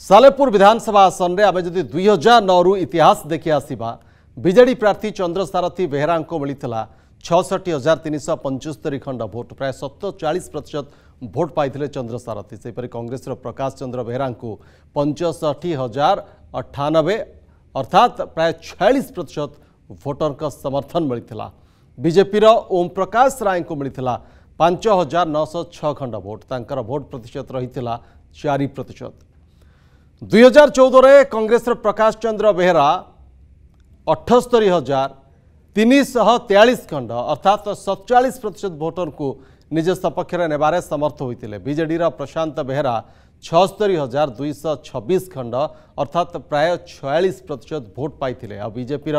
सालेपुर विधानसभा आसन में आम जब दुई हजार नौ रु इतिहास देखि आसवा विजे प्रार्थी सारथी बेहरा को मिलता छसठ हजार तीन शौ पंचस्तरी खंड भोट प्राय सतचाश प्रतिशत भोट पाई चंद्र सारथी से कंग्रेस प्रकाश चंद्र बेहरा पंचष्टि हजार अठानबे अर्थात प्राय छयास प्रतिशत भोटर समर्थन मिलता बीजेपी ओम प्रकाश राय को मिलता पांच हजार नौश छोट तर भोट प्रतिशत रही चार प्रतिशत दुई हजार चौधले कंग्रेस प्रकाश चंद्र बेहरा अठस्तरी हजार तीन तिनश तेयालिस खण्ड अर्थात् सतचाश प्रतिशत भोटर को निज सपक्षर नेबार समर्थ होते विजेडि प्रशांत बेहरा छस्तरी हजार दुईश छब्बिस खण्ड अर्थात् प्राय छयास प्रतिशत भोट पाई आजेपी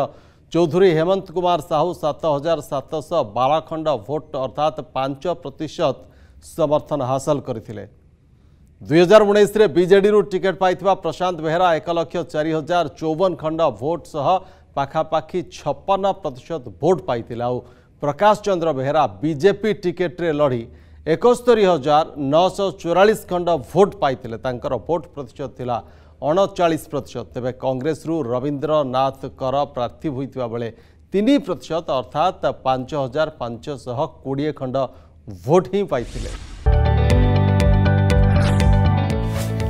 चौधरी हेमंत कुमार साहू सत हजार सातश बार खंड भोट अर्थात पांच प्रतिशत समर्थन हासल गरि ଦୁଇହଜାର ଉଣେଇଶରେ ବିଜେଡ଼ିରୁ ଟିକେଟ୍ ପାଇଥିବା ପ୍ରଶାନ୍ତ ବେହେରା ଏକ ଲକ୍ଷ ଚାରି ହଜାର ଚଉବନ ଖଣ୍ଡ ଭୋଟ୍ ସହ ପାଖାପାଖି ଛପନ ପ୍ରତିଶତ ଭୋଟ୍ ପାଇଥିଲେ ଆଉ ପ୍ରକାଶ ଚନ୍ଦ୍ର ବେହେରା ବିଜେପି ଟିକେଟ୍ରେ ଲଢ଼ି ଏକସ୍ତରୀ ହଜାର ନଅଶହ ଚଉରାଳିଶ ଖଣ୍ଡ ଭୋଟ୍ ପାଇଥିଲେ ତାଙ୍କର ଭୋଟ୍ ପ୍ରତିଶତ ଥିଲା ଅଣଚାଳିଶ ପ୍ରତିଶତ ତେବେ କଂଗ୍ରେସରୁ ରବୀନ୍ଦ୍ରନାଥ କର ପ୍ରାର୍ଥୀ ହୋଇଥିବା ବେଳେ ତିନି ପ୍ରତିଶତ ଅର୍ଥାତ୍ ପାଞ୍ଚ ହଜାର ପାଞ୍ଚଶହ କୋଡ଼ିଏ ଖଣ୍ଡ ଭୋଟ୍ ହିଁ ପାଇଥିଲେ